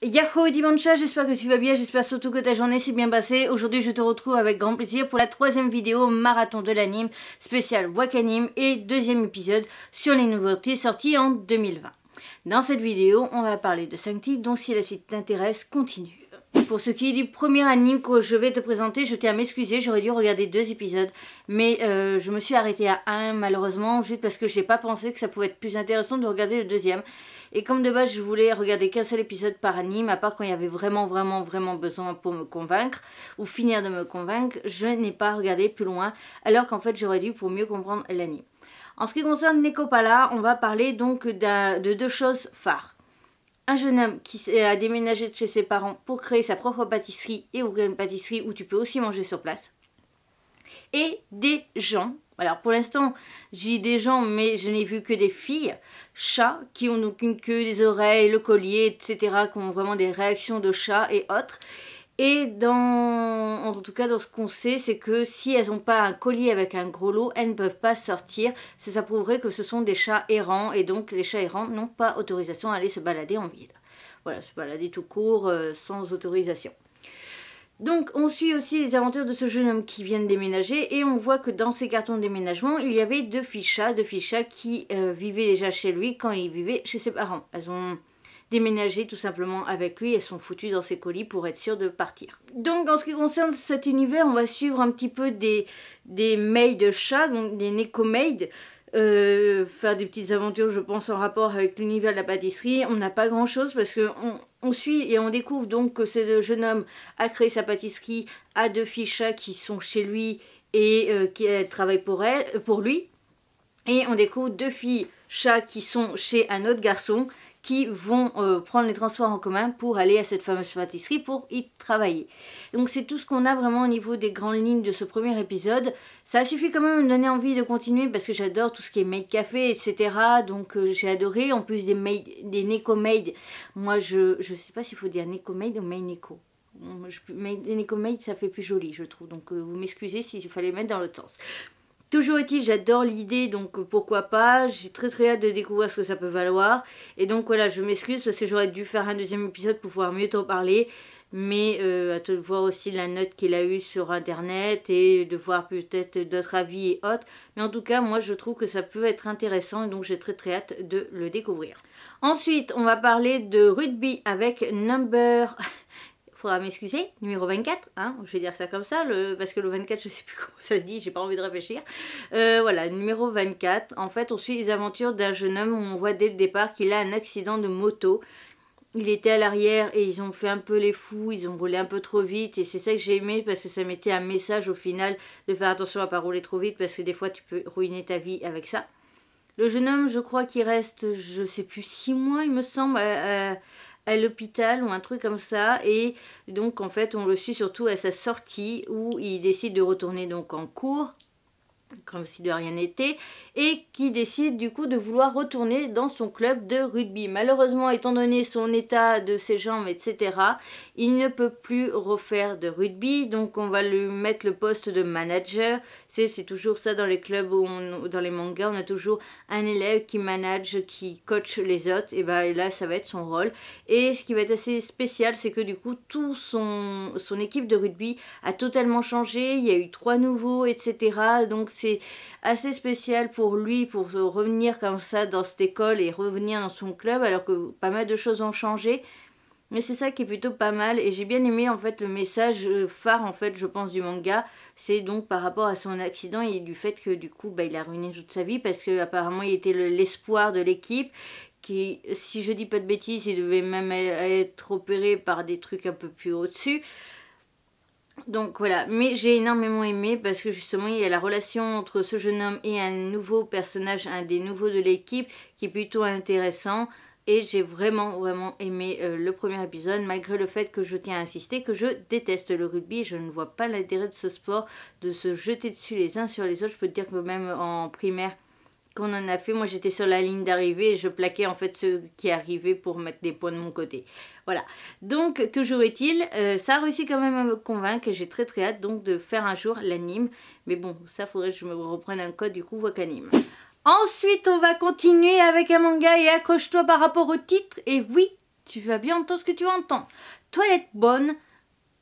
Yahoo Dimancha, j'espère que tu vas bien, j'espère surtout que ta journée s'est bien passée. Aujourd'hui je te retrouve avec grand plaisir pour la troisième vidéo marathon de l'anime spécial Wakanime et deuxième épisode sur les nouveautés sorties en 2020. Dans cette vidéo, on va parler de 5 donc si la suite t'intéresse, continue. Pour ce qui est du premier anime que je vais te présenter, je tiens à m'excuser, j'aurais dû regarder deux épisodes, mais euh, je me suis arrêtée à un malheureusement, juste parce que j'ai pas pensé que ça pouvait être plus intéressant de regarder le deuxième. Et comme de base, je voulais regarder qu'un seul épisode par anime, à part quand il y avait vraiment, vraiment, vraiment besoin pour me convaincre ou finir de me convaincre, je n'ai pas regardé plus loin, alors qu'en fait, j'aurais dû pour mieux comprendre l'anime. En ce qui concerne Pala, on va parler donc de deux choses phares un jeune homme qui a déménagé de chez ses parents pour créer sa propre pâtisserie et ouvrir une pâtisserie où tu peux aussi manger sur place et des gens. Alors pour l'instant, j'ai des gens, mais je n'ai vu que des filles, chats, qui ont donc une queue, des oreilles, le collier, etc., qui ont vraiment des réactions de chats et autres. Et dans, en tout cas, dans ce qu'on sait, c'est que si elles n'ont pas un collier avec un gros lot, elles ne peuvent pas sortir. Ça, prouverait que ce sont des chats errants, et donc les chats errants n'ont pas autorisation à aller se balader en ville. Voilà, se balader tout court euh, sans autorisation. Donc on suit aussi les aventures de ce jeune homme qui vient de déménager et on voit que dans ses cartons de déménagement, il y avait deux fichas, deux fichas qui euh, vivaient déjà chez lui quand il vivait chez ses parents. Elles ont déménagé tout simplement avec lui, elles sont foutues dans ses colis pour être sûres de partir. Donc en ce qui concerne cet univers, on va suivre un petit peu des, des maids chats, donc des nécomaids. Euh, faire des petites aventures, je pense, en rapport avec l'univers de la pâtisserie. On n'a pas grand-chose parce que on, suit et on découvre donc que ce jeune homme a créé sa pâtisserie, à deux filles chats qui sont chez lui et euh, qui euh, travaillent pour, pour lui. Et on découvre deux filles chats qui sont chez un autre garçon qui vont euh, prendre les transports en commun pour aller à cette fameuse pâtisserie pour y travailler. Donc c'est tout ce qu'on a vraiment au niveau des grandes lignes de ce premier épisode. Ça suffit quand même de me donner envie de continuer parce que j'adore tout ce qui est made café, etc. Donc euh, j'ai adoré. En plus des, made, des Neko made, moi je, je sais pas s'il faut dire Neko made ou Made Neko. Mais Neko made ça fait plus joli je trouve. Donc euh, vous m'excusez s'il fallait mettre dans l'autre sens. Toujours est-il, j'adore l'idée, donc pourquoi pas. J'ai très très hâte de découvrir ce que ça peut valoir. Et donc voilà, je m'excuse parce que j'aurais dû faire un deuxième épisode pour pouvoir mieux t'en parler. Mais euh, à te voir aussi la note qu'il a eue sur internet et de voir peut-être d'autres avis et autres. Mais en tout cas, moi je trouve que ça peut être intéressant et donc j'ai très très hâte de le découvrir. Ensuite, on va parler de rugby avec Number. faudra m'excuser, numéro 24, hein, je vais dire ça comme ça, parce que le 24, je sais plus comment ça se dit, j'ai pas envie de réfléchir. Euh, voilà, numéro 24, en fait, on suit les aventures d'un jeune homme où on voit dès le départ qu'il a un accident de moto. Il était à l'arrière et ils ont fait un peu les fous, ils ont roulé un peu trop vite et c'est ça que j'ai aimé parce que ça mettait un message au final de faire attention à pas rouler trop vite parce que des fois tu peux ruiner ta vie avec ça. Le jeune homme, je crois qu'il reste, je sais plus, 6 mois, il me semble, euh, euh, à l'hôpital ou un truc comme ça. Et donc, en fait, on le suit surtout à sa sortie où il décide de retourner donc en cours comme si de rien n'était, et qui décide du coup de vouloir retourner dans son club de rugby. Malheureusement, étant donné son état de ses jambes, etc., il ne peut plus refaire de rugby, donc on va lui mettre le poste de manager. C'est toujours ça dans les clubs, où dans les mangas, on a toujours un élève qui manage, qui coach les autres, et ben là, ça va être son rôle. Et ce qui va être assez spécial, c'est que du coup, tout son, son équipe de rugby a totalement changé, il y a eu trois nouveaux, etc., donc c'est assez spécial pour lui pour revenir comme ça dans cette école et revenir dans son club alors que pas mal de choses ont changé. Mais c'est ça qui est plutôt pas mal et j'ai bien aimé en fait le message phare en fait je pense du manga. C'est donc par rapport à son accident et du fait que du coup bah, il a ruiné toute sa vie parce que apparemment il était l'espoir de l'équipe qui si je dis pas de bêtises il devait même être opéré par des trucs un peu plus au-dessus. Donc voilà, mais j'ai énormément aimé parce que justement il y a la relation entre ce jeune homme et un nouveau personnage, un des nouveaux de l'équipe qui est plutôt intéressant et j'ai vraiment vraiment aimé euh, le premier épisode malgré le fait que je tiens à insister que je déteste le rugby, je ne vois pas l'intérêt de ce sport, de se jeter dessus les uns sur les autres, je peux te dire que même en primaire qu'on en a fait, moi j'étais sur la ligne d'arrivée je plaquais en fait ceux qui arrivaient pour mettre des points de mon côté. Voilà. Donc toujours est-il, euh, ça a réussi quand même à me convaincre et j'ai très très hâte donc de faire un jour l'anime. Mais bon, ça faudrait que je me reprenne un code du coup Wakanime. Ensuite, on va continuer avec un manga et accroche-toi par rapport au titre. Et oui, tu vas bien entendre ce que tu entends. Toilette bonne,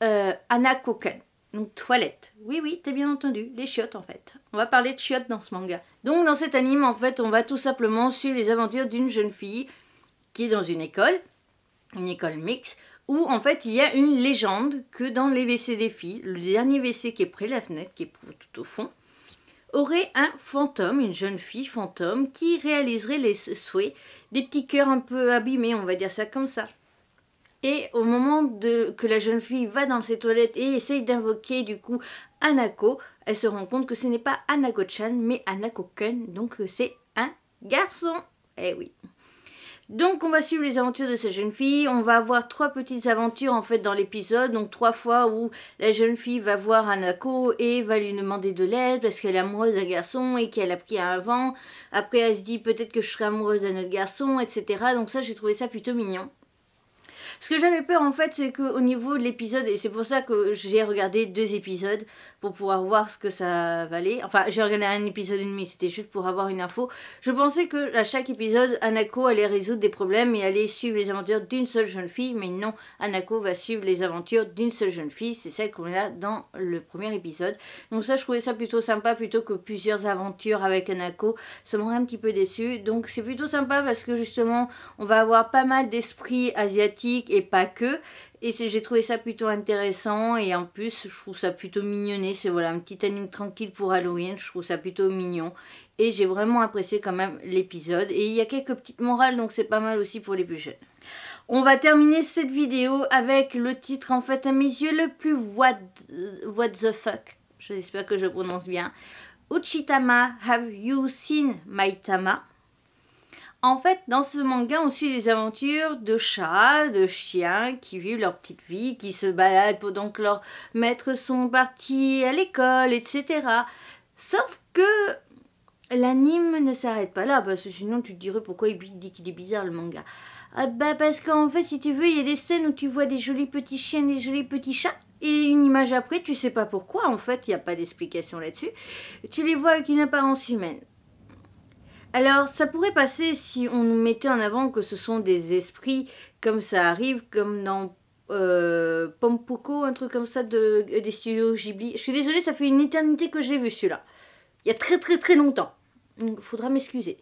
euh, Anna Koken. Donc toilette. Oui, oui, t'as bien entendu, les chiottes en fait. On va parler de chiottes dans ce manga. Donc dans cet anime, en fait, on va tout simplement suivre les aventures d'une jeune fille qui est dans une école, une école mixte, où en fait il y a une légende que dans les WC des filles, le dernier WC qui est près de la fenêtre, qui est tout au fond, aurait un fantôme, une jeune fille fantôme, qui réaliserait les souhaits des petits cœurs un peu abîmés, on va dire ça comme ça. Et au moment de, que la jeune fille va dans ses toilettes et essaye d'invoquer du coup Anako, elle se rend compte que ce n'est pas Anako-chan, mais Anako-kun, donc euh, c'est un garçon. Eh oui. Donc on va suivre les aventures de cette jeune fille, on va avoir trois petites aventures en fait dans l'épisode, donc trois fois où la jeune fille va voir Anako et va lui demander de l'aide parce qu'elle est amoureuse d'un garçon et qu'elle a pris un vent, après elle se dit peut-être que je serai amoureuse d'un autre garçon, etc. Donc ça j'ai trouvé ça plutôt mignon. Ce que j'avais peur en fait, c'est qu'au niveau de l'épisode, et c'est pour ça que j'ai regardé deux épisodes pour pouvoir voir ce que ça valait. Enfin, j'ai regardé un épisode et demi, c'était juste pour avoir une info. Je pensais que à chaque épisode, Anako allait résoudre des problèmes et allait suivre les aventures d'une seule jeune fille, mais non, Anako va suivre les aventures d'une seule jeune fille, c'est ça qu'on a dans le premier épisode. Donc ça, je trouvais ça plutôt sympa plutôt que plusieurs aventures avec Anako. Ça m'aurait un petit peu déçu. Donc c'est plutôt sympa parce que justement, on va avoir pas mal d'esprits asiatiques, et pas que. Et j'ai trouvé ça plutôt intéressant et en plus je trouve ça plutôt mignonné. C'est voilà un petit anime tranquille pour Halloween, je trouve ça plutôt mignon. Et j'ai vraiment apprécié quand même l'épisode. Et il y a quelques petites morales donc c'est pas mal aussi pour les plus jeunes. On va terminer cette vidéo avec le titre en fait à mes yeux le plus what, what the fuck. J'espère que je prononce bien. Uchitama, have you seen my tama? En fait, dans ce manga, on suit les aventures de chats, de chiens qui vivent leur petite vie, qui se baladent pour donc leur mettre son parti à l'école, etc. Sauf que l'anime ne s'arrête pas là, parce que sinon tu te dirais pourquoi il dit qu'il est bizarre le manga. Ah bah parce qu'en fait, si tu veux, il y a des scènes où tu vois des jolis petits chiens, des jolis petits chats, et une image après, tu sais pas pourquoi, en fait, il n'y a pas d'explication là-dessus. Tu les vois avec une apparence humaine. Alors, ça pourrait passer si on nous mettait en avant que ce sont des esprits, comme ça arrive, comme dans euh, Pompoko, un truc comme ça de, euh, des studios Ghibli. Je suis désolée, ça fait une éternité que je l'ai vu celui-là. Il y a très très très longtemps. Il faudra m'excuser.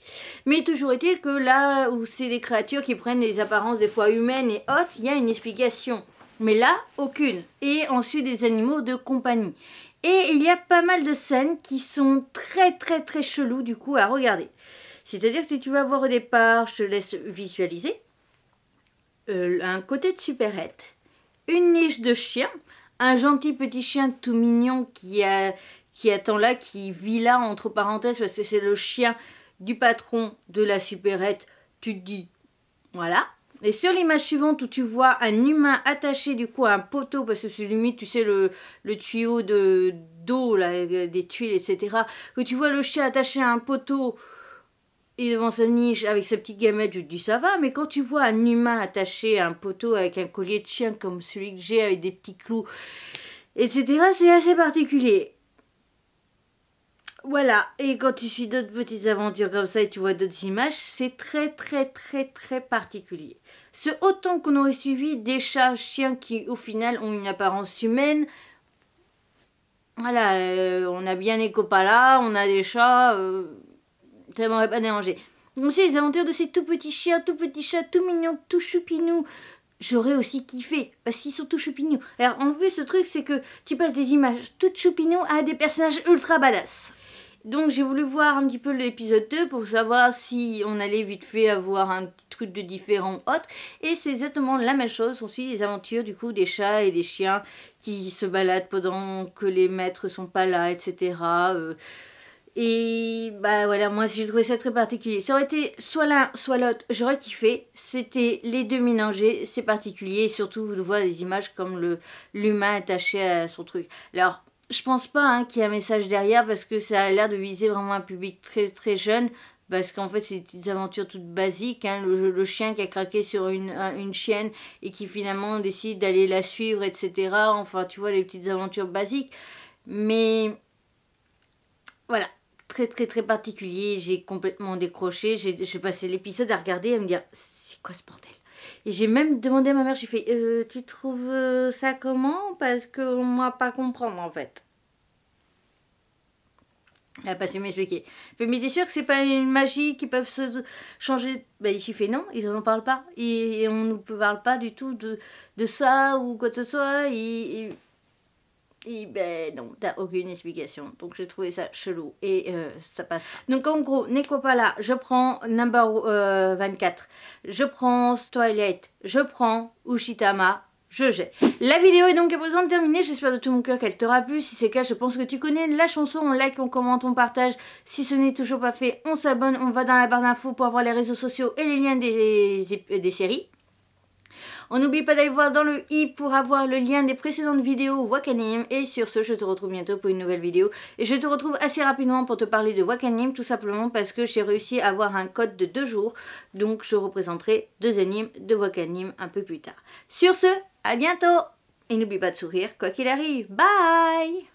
Mais toujours est-il que là où c'est des créatures qui prennent des apparences des fois humaines et hautes, il y a une explication. Mais là, aucune. Et ensuite des animaux de compagnie. Et il y a pas mal de scènes qui sont très très très cheloues du coup à regarder. C'est-à-dire que tu vas voir au départ, je te laisse visualiser, euh, un côté de supérette, une niche de chien, un gentil petit chien tout mignon qui, a, qui attend là, qui vit là, entre parenthèses, parce que c'est le chien du patron de la supérette. Tu te dis, voilà. Et sur l'image suivante où tu vois un humain attaché du coup à un poteau, parce que c'est limite, tu sais, le, tuyau de d'eau, des tuiles, etc., où tu vois le chien attaché à un poteau et devant sa niche, avec sa petite gamette, je te dis ça va, mais quand tu vois un humain attaché à un poteau avec un collier de chien comme celui que j'ai, avec des petits clous, etc., c'est assez particulier. Voilà, et quand tu suis d'autres petites aventures comme ça et tu vois d'autres images, c'est très très très très particulier. Ce autant qu'on aurait suivi des chats, chiens qui au final ont une apparence humaine. Voilà, euh, on a bien les copains là, on a des chats. Euh, tellement pas dérangé. Donc les aventures de ces tout petits chiens, tout petits chats, tout mignons, tout choupinous. J'aurais aussi kiffé, parce qu'ils sont tout choupinous. Alors en plus, ce truc, c'est que tu passes des images toutes choupinous à des personnages ultra badass. Donc j'ai voulu voir un petit peu l'épisode 2 pour savoir si on allait vite fait avoir un petit truc de différent hôtes autre. Et c'est exactement la même chose, on suit les aventures du coup des chats et des chiens qui se baladent pendant que les maîtres sont pas là, etc. Et bah voilà, moi j'ai trouvé ça très particulier. Ça aurait été soit l'un, soit l'autre, j'aurais kiffé. C'était les deux mélangés, c'est particulier. Et surtout, vous voyez des images comme l'humain attaché à son truc. Alors, je pense pas hein, qu'il y ait un message derrière parce que ça a l'air de viser vraiment un public très très jeune. Parce qu'en fait, c'est des petites aventures toutes basiques. Hein, le, le, chien qui a craqué sur une, une chienne et qui finalement décide d'aller la suivre, etc. Enfin, tu vois, les petites aventures basiques. Mais voilà, très très très particulier. J'ai complètement décroché. J'ai passé l'épisode à regarder et à me dire c'est quoi ce bordel et j'ai même demandé à ma mère, j'ai fait, euh, tu trouves euh, ça comment Parce qu'on ne m'a pas comprendre en fait. Elle a passé m'expliquer. mais t'es sûr que c'est pas une magie qui peuvent se changer Ben, j'ai fait non, ils n'en parlent pas. Et, on ne nous parle pas du tout de, de ça ou quoi que ce soit. Et ben non, t'as aucune explication. Donc j'ai trouvé ça chelou et euh, ça passe. Donc en gros, là. je prends Number 24, euh, je prends Twilight, je prends Ushitama, je jette. La vidéo est donc à présent terminée, j'espère de tout mon cœur qu'elle t'aura plu, si c'est le cas je pense que tu connais la chanson, on like, on commente, on partage, si ce n'est toujours pas fait, on s'abonne, on va dans la barre d'infos pour avoir les réseaux sociaux et les liens des, des séries. On n'oublie pas d'aller voir dans le i pour avoir le lien des précédentes vidéos Wakanim. Et sur ce, je te retrouve bientôt pour une nouvelle vidéo. Et je te retrouve assez rapidement pour te parler de Wakanim, tout simplement parce que j'ai réussi à avoir un code de deux jours. Donc je représenterai deux animes de Wakanim un peu plus tard. Sur ce, à bientôt Et n'oublie pas de sourire, quoi qu'il arrive. Bye